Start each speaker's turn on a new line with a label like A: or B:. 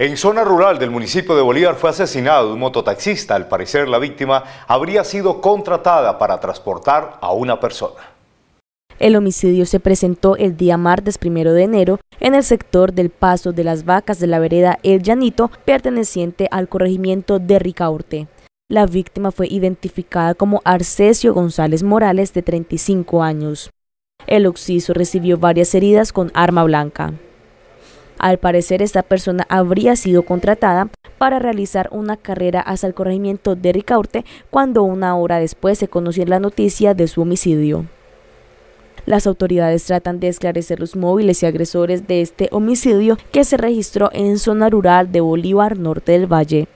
A: En zona rural del municipio de Bolívar fue asesinado un mototaxista. Al parecer, la víctima habría sido contratada para transportar a una persona.
B: El homicidio se presentó el día martes primero de enero en el sector del Paso de las Vacas de la vereda El Llanito, perteneciente al corregimiento de Ricaurte. La víctima fue identificada como Arcesio González Morales, de 35 años. El occiso recibió varias heridas con arma blanca. Al parecer esta persona habría sido contratada para realizar una carrera hasta el corregimiento de Ricaurte cuando una hora después se conoció la noticia de su homicidio. Las autoridades tratan de esclarecer los móviles y agresores de este homicidio que se registró en zona rural de Bolívar, norte del Valle.